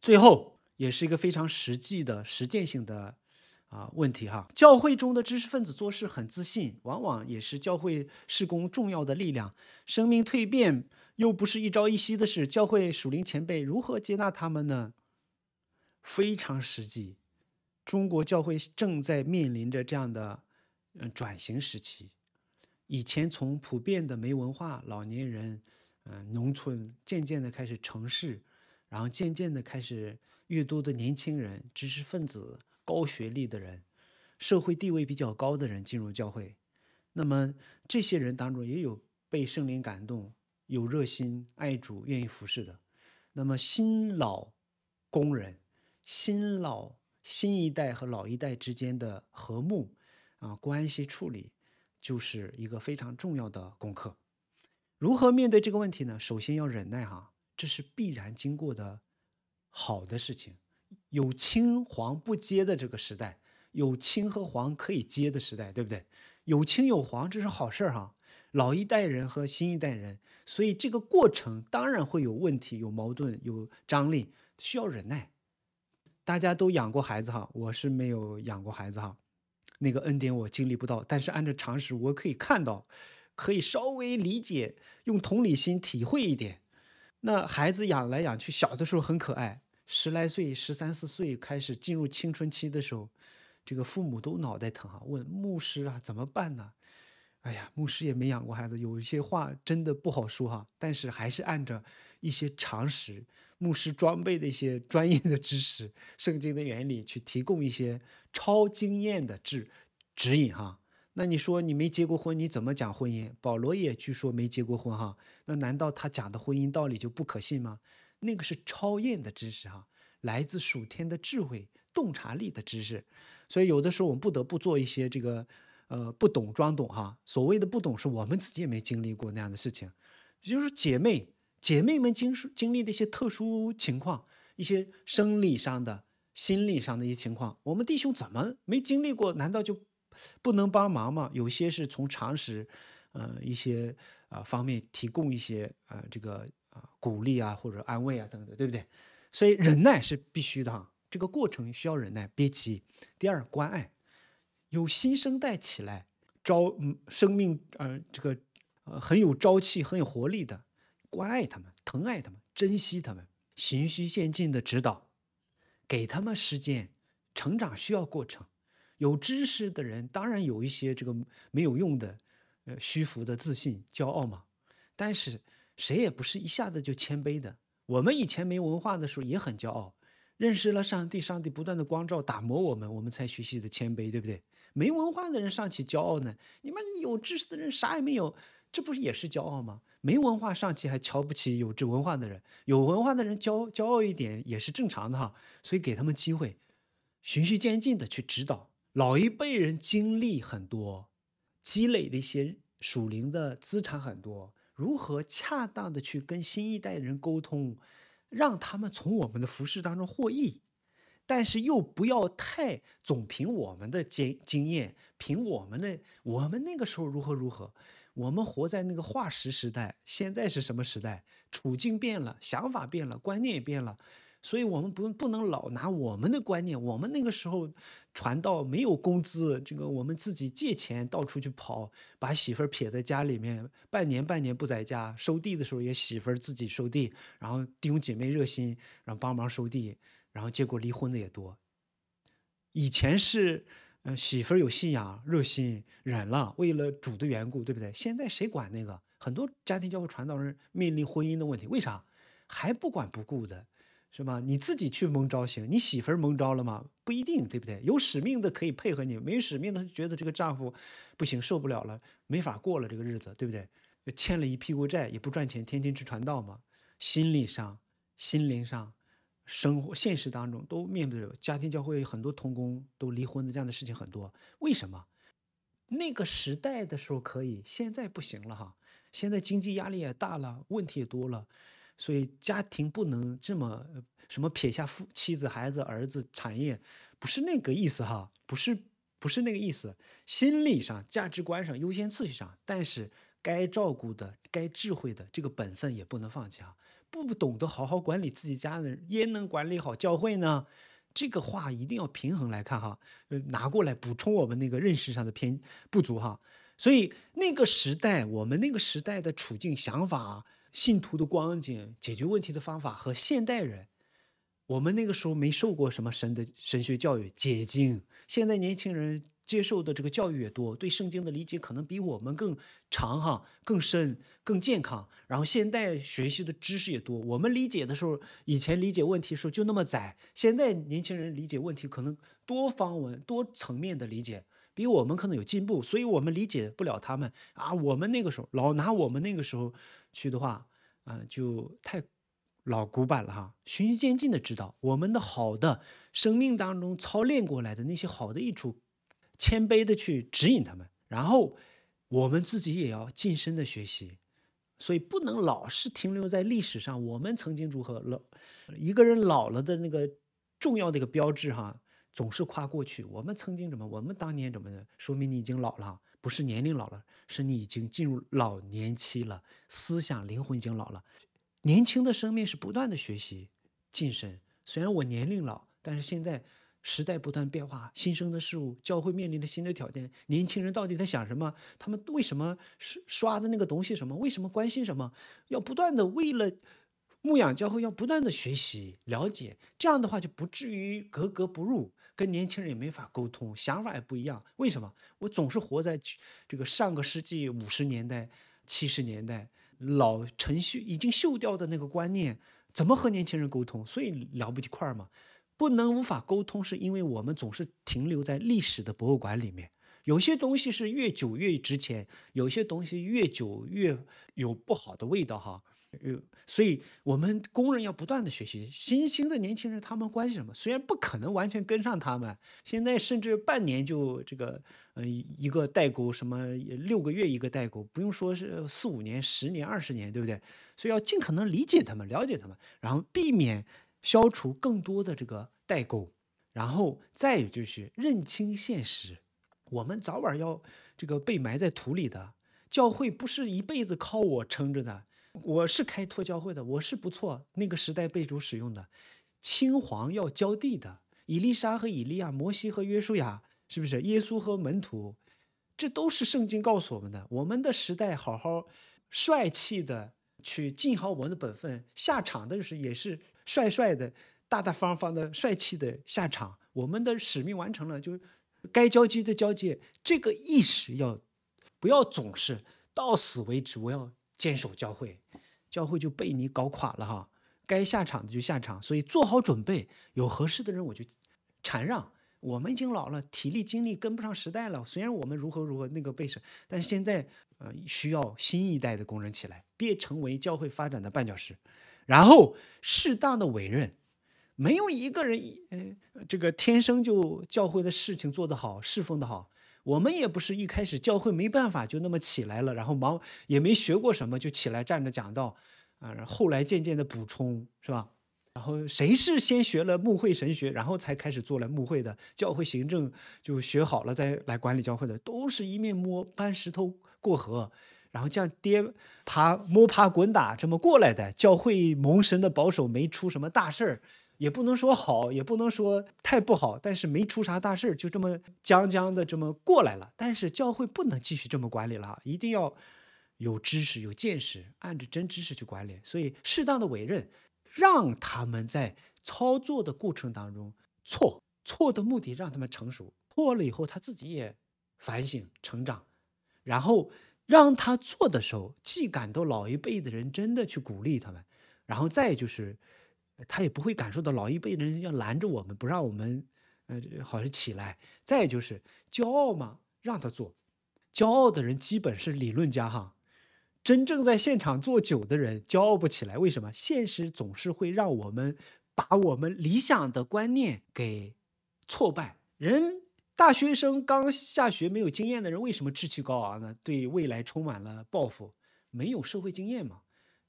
最后也是一个非常实际的、实践性的啊问题哈。教会中的知识分子做事很自信，往往也是教会施工重要的力量。生命蜕变又不是一朝一夕的事，教会属灵前辈如何接纳他们呢？非常实际，中国教会正在面临着这样的嗯转型时期。以前从普遍的没文化老年人，嗯，农村，渐渐的开始城市。然后渐渐的开始，越多的年轻人、知识分子、高学历的人、社会地位比较高的人进入教会。那么这些人当中，也有被圣灵感动、有热心爱主、愿意服侍的。那么新老工人、新老新一代和老一代之间的和睦啊，关系处理，就是一个非常重要的功课。如何面对这个问题呢？首先要忍耐哈。这是必然经过的好的事情，有青黄不接的这个时代，有青和黄可以接的时代，对不对？有青有黄，这是好事儿哈。老一代人和新一代人，所以这个过程当然会有问题、有矛盾、有张力，需要忍耐。大家都养过孩子哈，我是没有养过孩子哈，那个恩典我经历不到。但是按照常识，我可以看到，可以稍微理解，用同理心体会一点。那孩子养来养去，小的时候很可爱，十来岁、十三四岁开始进入青春期的时候，这个父母都脑袋疼啊，问牧师啊怎么办呢？哎呀，牧师也没养过孩子，有一些话真的不好说哈，但是还是按照一些常识、牧师装备的一些 专业的知识、圣经的原理去提供一些超经验的指指引哈。那你说你没结过婚，你怎么讲婚姻？保罗也据说没结过婚哈，那难道他讲的婚姻道理就不可信吗？那个是超验的知识哈，来自属天的智慧、洞察力的知识。所以有的时候我们不得不做一些这个，呃，不懂装懂哈。所谓的不懂，是我们自己也没经历过那样的事情。也就是姐妹姐妹们经经历的一些特殊情况，一些生理上的、心理上的一些情况，我们弟兄怎么没经历过？难道就？不能帮忙嘛？有些是从常识，呃，一些啊方面提供一些啊这个啊鼓励啊或者安慰啊等等，对不对？所以忍耐是必须的哈，这个过程需要忍耐，别急。第二，关爱，有新生代起来，朝嗯生命呃这个呃很有朝气、很有活力的，关爱他们，疼爱他们，珍惜他们，循序渐进的指导，给他们时间，成长需要过程。有知识的人当然有一些这个没有用的，呃，虚浮的自信、骄傲嘛。但是谁也不是一下子就谦卑的。我们以前没文化的时候也很骄傲，认识了上帝，上帝不断的光照、打磨我们，我们才学习的谦卑，对不对？没文化的人上去骄傲呢，你妈有知识的人啥也没有，这不是也是骄傲吗？没文化上去还瞧不起有知文化的人，有文化的人骄骄傲一点也是正常的哈。所以给他们机会，循序渐进的去指导。老一辈人经历很多，积累的一些属灵的资产很多，如何恰当的去跟新一代人沟通，让他们从我们的服饰当中获益，但是又不要太总凭我们的经经验，凭我们的我们那个时候如何如何，我们活在那个化石时代，现在是什么时代？处境变了，想法变了，观念也变了。所以，我们不不能老拿我们的观念，我们那个时候传道没有工资，这个我们自己借钱到处去跑，把媳妇儿撇在家里面，半年半年不在家，收地的时候也媳妇儿自己收地，然后弟兄姐妹热心，然后帮忙收地，然后结果离婚的也多。以前是，嗯，媳妇儿有信仰，热心忍了，为了主的缘故，对不对？现在谁管那个？很多家庭教会传道人面临婚姻的问题，为啥还不管不顾的？是吗？你自己去蒙招行，你媳妇儿蒙招了吗？不一定，对不对？有使命的可以配合你，没有使命的觉得这个丈夫不行，受不了了，没法过了这个日子，对不对？欠了一屁股债，也不赚钱，天天吃传道嘛，心理上、心灵上、生活现实当中都面对着家庭教会很多童工都离婚的，这样的事情很多。为什么？那个时代的时候可以，现在不行了哈。现在经济压力也大了，问题也多了。所以家庭不能这么什么撇下夫妻子孩子儿子产业，不是那个意思哈，不是不是那个意思。心理上、价值观上、优先次序上，但是该照顾的、该智慧的这个本分也不能放弃哈。不懂得好好管理自己家人，焉能管理好教会呢？这个话一定要平衡来看哈，呃，拿过来补充我们那个认识上的偏不足哈。所以那个时代，我们那个时代的处境、想法。信徒的光景，解决问题的方法和现代人，我们那个时候没受过什么神的神学教育，解经。现在年轻人接受的这个教育也多，对圣经的理解可能比我们更长、哈更深、更健康。然后现代学习的知识也多，我们理解的时候，以前理解问题的时候就那么窄，现在年轻人理解问题可能多方文、多层面的理解，比我们可能有进步，所以我们理解不了他们啊。我们那个时候老拿我们那个时候。去的话，啊，就太老古板了哈。循序渐进的指导，我们的好的生命当中操练过来的那些好的益处，谦卑的去指引他们，然后我们自己也要近身的学习。所以不能老是停留在历史上，我们曾经如何老一个人老了的那个重要的一个标志哈，总是夸过去，我们曾经怎么，我们当年怎么的，说明你已经老了。不是年龄老了，是你已经进入老年期了，思想灵魂已经老了。年轻的生命是不断的学习、晋升。虽然我年龄老，但是现在时代不断变化，新生的事物，教会面临着新的挑战。年轻人到底在想什么？他们为什么刷刷的那个东西什么？为什么关心什么？要不断的为了。牧养教会要不断的学习了解，这样的话就不至于格格不入，跟年轻人也没法沟通，想法也不一样。为什么？我总是活在这个上个世纪五十年代、七十年代老程序已经锈掉的那个观念，怎么和年轻人沟通？所以聊不一块儿嘛。不能无法沟通，是因为我们总是停留在历史的博物馆里面。有些东西是越久越值钱，有些东西越久越有不好的味道哈。呃，所以我们工人要不断的学习，新兴的年轻人他们关系什么？虽然不可能完全跟上他们，现在甚至半年就这个，呃，一个代沟，什么六个月一个代沟，不用说是四五年、十年、二十年，对不对？所以要尽可能理解他们、了解他们，然后避免消除更多的这个代沟，然后再有就是认清现实，我们早晚要这个被埋在土里的，教会不是一辈子靠我撑着的。我是开托教会的，我是不错。那个时代被主使用的，青黄要交地的，以丽莎和以利亚，摩西和约书亚，是不是？耶稣和门徒，这都是圣经告诉我们的。我们的时代，好好帅气的去尽好我们的本分，下场的就是也是帅帅的、大大方方的、帅气的下场。我们的使命完成了，就该交接的交接，这个意识要不要总是到死为止？我要。坚守教会，教会就被你搞垮了哈！该下场的就下场，所以做好准备，有合适的人我就禅让。我们已经老了，体力精力跟不上时代了。虽然我们如何如何那个被选，但是现在呃需要新一代的工人起来，别成为教会发展的绊脚石。然后适当的委任，没有一个人呃这个天生就教会的事情做得好，侍奉的好。我们也不是一开始教会没办法就那么起来了，然后忙也没学过什么就起来站着讲道，啊，后来渐渐的补充是吧？然后谁是先学了牧会神学，然后才开始做了牧会的？教会行政就学好了再来管理教会的，都是一面摸搬石头过河，然后这样跌爬摸爬滚打这么过来的。教会蒙神的保守，没出什么大事儿。也不能说好，也不能说太不好，但是没出啥大事儿，就这么将将的这么过来了。但是教会不能继续这么管理了，一定要有知识、有见识，按着真知识去管理。所以适当的委任，让他们在操作的过程当中错，错的目的让他们成熟，错了以后他自己也反省、成长，然后让他做的时候，既感到老一辈的人真的去鼓励他们，然后再就是。他也不会感受到老一辈人要拦着我们，不让我们，呃，好像起来。再就是骄傲嘛，让他做。骄傲的人基本是理论家哈，真正在现场做酒的人，骄傲不起来。为什么？现实总是会让我们把我们理想的观念给挫败。人，大学生刚下学没有经验的人，为什么志气高昂呢？对未来充满了抱负，没有社会经验嘛，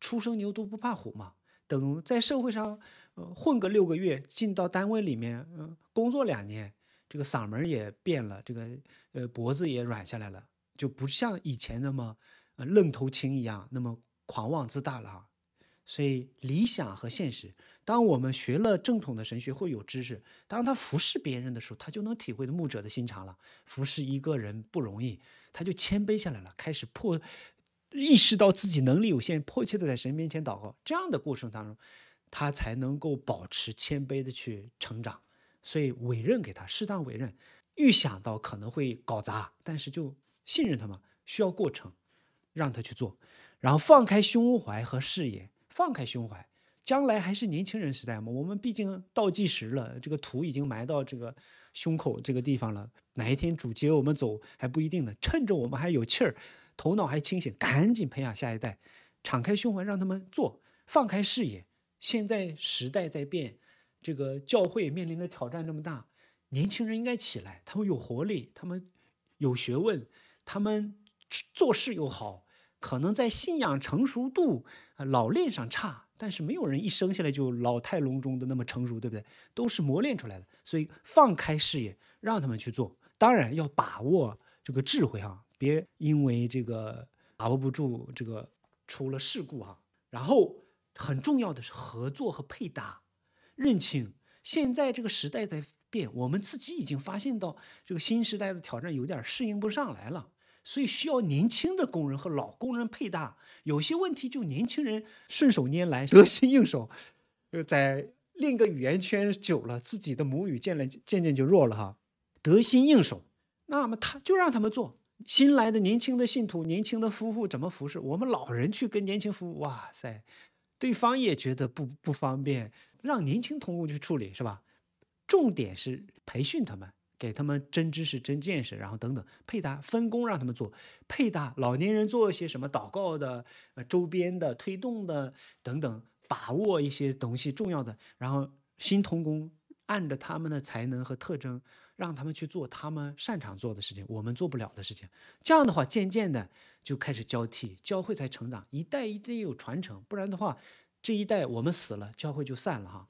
初生牛犊不怕虎嘛。等在社会上，呃，混个六个月，进到单位里面，工作两年，这个嗓门也变了，这个，呃，脖子也软下来了，就不像以前那么，呃，愣头青一样，那么狂妄自大了啊。所以理想和现实，当我们学了正统的神学，会有知识，当他服侍别人的时候，他就能体会牧者的心肠了。服侍一个人不容易，他就谦卑下来了，开始破。意识到自己能力有限，迫切地在神面前祷告，这样的过程当中，他才能够保持谦卑地去成长。所以委任给他，适当委任，预想到可能会搞砸，但是就信任他嘛，需要过程，让他去做，然后放开胸怀和视野，放开胸怀。将来还是年轻人时代嘛，我们毕竟倒计时了，这个土已经埋到这个胸口这个地方了。哪一天主接我们走还不一定呢？趁着我们还有气儿。头脑还清醒，赶紧培养下一代，敞开胸怀让他们做，放开视野。现在时代在变，这个教会面临着挑战这么大，年轻人应该起来，他们有活力，他们有学问，他们做事又好，可能在信仰成熟度、老练上差，但是没有人一生下来就老态龙钟的那么成熟，对不对？都是磨练出来的。所以放开视野，让他们去做，当然要把握这个智慧哈。别因为这个把握不住，这个出了事故啊！然后很重要的是合作和配搭。认清现在这个时代在变，我们自己已经发现到这个新时代的挑战有点适应不上来了，所以需要年轻的工人和老工人配搭。有些问题就年轻人顺手拈来，得心应手；就在另一个语言圈久了，自己的母语渐了渐渐就弱了哈，得心应手，那么他就让他们做。新来的年轻的信徒，年轻的夫妇怎么服侍我们老人去跟年轻夫妇？哇塞，对方也觉得不不方便，让年轻同工去处理是吧？重点是培训他们，给他们真知识、真见识，然后等等配搭分工让他们做配搭。老年人做些什么？祷告的、呃周边的、推动的等等，把握一些东西重要的。然后新同工按着他们的才能和特征。让他们去做他们擅长做的事情，我们做不了的事情。这样的话，渐渐的就开始交替教会才成长，一代一定有传承，不然的话，这一代我们死了，教会就散了哈。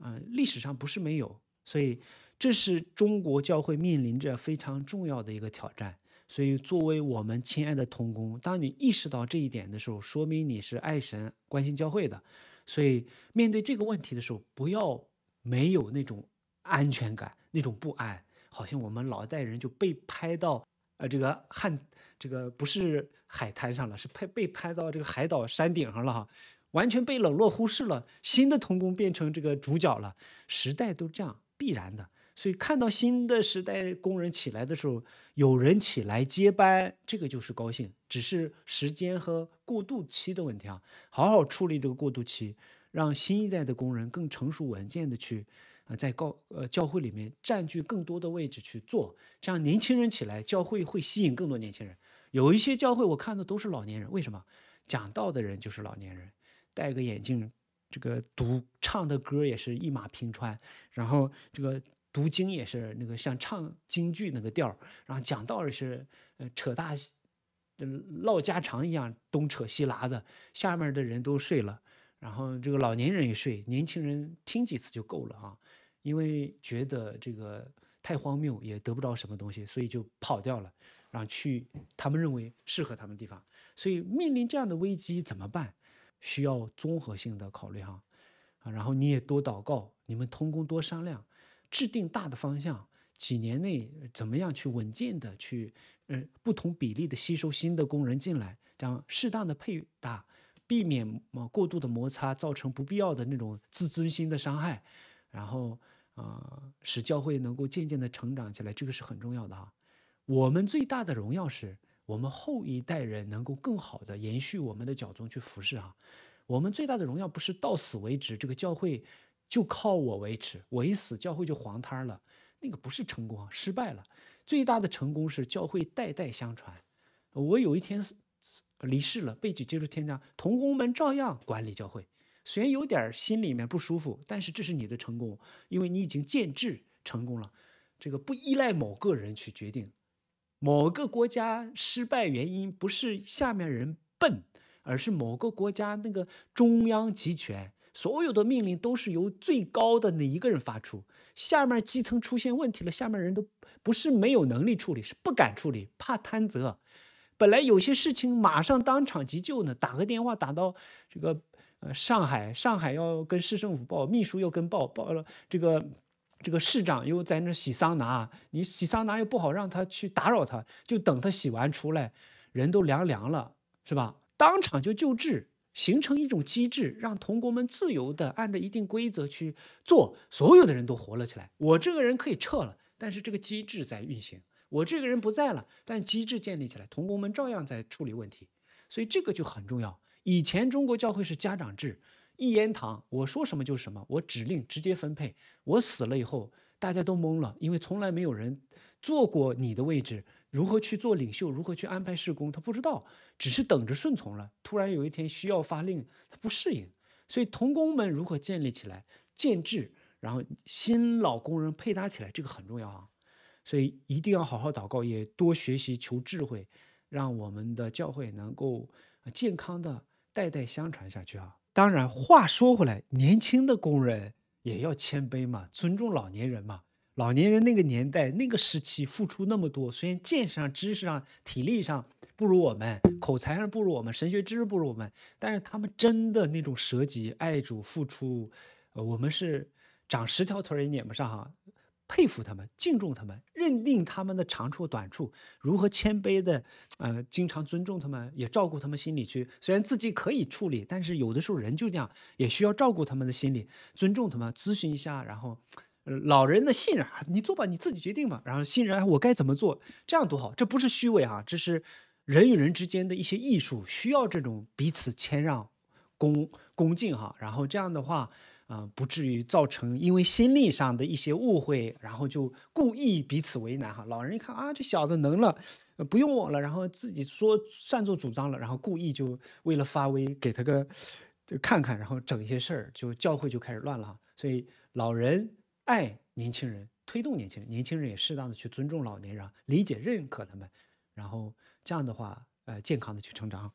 嗯，历史上不是没有，所以这是中国教会面临着非常重要的一个挑战。所以，作为我们亲爱的童工，当你意识到这一点的时候，说明你是爱神、关心教会的。所以，面对这个问题的时候，不要没有那种安全感。那种不安，好像我们老一代人就被拍到，呃，这个汉，这个不是海滩上了，是拍被拍到这个海岛山顶上了哈，完全被冷落忽视了。新的童工变成这个主角了，时代都这样必然的，所以看到新的时代工人起来的时候，有人起来接班，这个就是高兴。只是时间和过渡期的问题啊，好好处理这个过渡期，让新一代的工人更成熟稳健的去。啊，在高呃教会里面占据更多的位置去做，这样年轻人起来，教会会吸引更多年轻人。有一些教会我看的都是老年人，为什么？讲道的人就是老年人，戴个眼镜，这个读唱的歌也是一马平川，然后这个读经也是那个像唱京剧那个调然后讲道是呃扯大，唠家常一样东扯西拉的，下面的人都睡了。然后这个老年人也睡，年轻人听几次就够了啊，因为觉得这个太荒谬，也得不着什么东西，所以就跑掉了，然后去他们认为适合他们地方。所以面临这样的危机怎么办？需要综合性的考虑哈，啊，然后你也多祷告，你们通工多商量，制定大的方向，几年内怎么样去稳健的去，呃，不同比例的吸收新的工人进来，这样适当的配搭。避免过度的摩擦，造成不必要的那种自尊心的伤害，然后啊，使教会能够渐渐的成长起来，这个是很重要的哈。我们最大的荣耀是我们后一代人能够更好的延续我们的脚宗去服侍哈。我们最大的荣耀不是到死为止，这个教会就靠我维持，我一死教会就黄摊儿了，那个不是成功，失败了。最大的成功是教会代代相传，我有一天离世了，被拒接受。天家，童工们照样管理教会。虽然有点心里面不舒服，但是这是你的成功，因为你已经建制成功了。这个不依赖某个人去决定。某个国家失败原因不是下面人笨，而是某个国家那个中央集权，所有的命令都是由最高的那一个人发出。下面基层出现问题了，下面人都不是没有能力处理，是不敢处理，怕担责。本来有些事情马上当场急救呢，打个电话打到这个呃上海，上海要跟市政府报，秘书要跟报报了，这个这个市长又在那洗桑拿，你洗桑拿又不好让他去打扰他，就等他洗完出来，人都凉凉了，是吧？当场就救治，形成一种机制，让同工们自由的按照一定规则去做，所有的人都活了起来。我这个人可以撤了，但是这个机制在运行。我这个人不在了，但机制建立起来，童工们照样在处理问题，所以这个就很重要。以前中国教会是家长制，一言堂，我说什么就是什么，我指令直接分配。我死了以后，大家都懵了，因为从来没有人坐过你的位置，如何去做领袖，如何去安排事工，他不知道，只是等着顺从了。突然有一天需要发令，他不适应。所以童工们如何建立起来、建制，然后新老工人配搭起来，这个很重要啊。所以一定要好好祷告，也多学习求智慧，让我们的教会能够健康的代代相传下去啊！当然，话说回来，年轻的工人也要谦卑嘛，尊重老年人嘛。老年人那个年代、那个时期付出那么多，虽然见识上、知识上、体力上不如我们，口才上不如我们，神学知识不如我们，但是他们真的那种舍己爱主、付出，呃，我们是长十条腿也撵不上啊！佩服他们，敬重他们。认定他们的长处短处，如何谦卑的呃，经常尊重他们，也照顾他们心理去。虽然自己可以处理，但是有的时候人就这样，也需要照顾他们的心理，尊重他们，咨询一下。然后，老人的信任，你做吧，你自己决定吧。然后信任，我该怎么做？这样多好，这不是虚伪啊，这是人与人之间的一些艺术，需要这种彼此谦让、恭恭敬哈。然后这样的话。啊，不至于造成因为心理上的一些误会，然后就故意彼此为难哈。老人一看啊，这小子能了，不用我了，然后自己说擅作主张了，然后故意就为了发威，给他个看看，然后整一些事儿，就教会就开始乱了所以老人爱年轻人，推动年轻人，年轻人也适当的去尊重老年人，理解认可他们，然后这样的话，呃，健康的去成长。